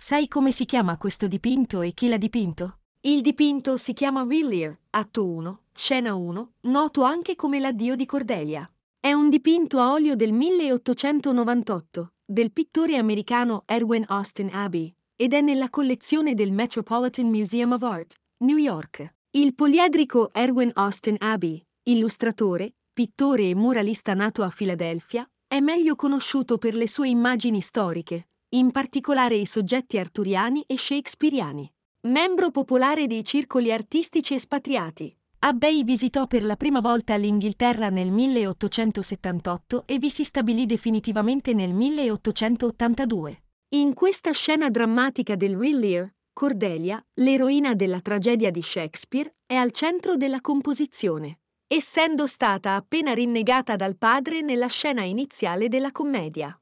Sai come si chiama questo dipinto e chi l'ha dipinto? Il dipinto si chiama Willier, atto 1, scena 1, noto anche come l'addio di Cordelia. È un dipinto a olio del 1898 del pittore americano Edwin Austin Abbey ed è nella collezione del Metropolitan Museum of Art, New York. Il poliedrico Edwin Austin Abbey, illustratore, pittore e muralista nato a Filadelfia, è meglio conosciuto per le sue immagini storiche, in particolare i soggetti arturiani e shakespeariani. Membro popolare dei circoli artistici espatriati. Abbey visitò per la prima volta l'Inghilterra nel 1878 e vi si stabilì definitivamente nel 1882. In questa scena drammatica del Will Lear, Cordelia, l'eroina della tragedia di Shakespeare, è al centro della composizione, essendo stata appena rinnegata dal padre nella scena iniziale della commedia.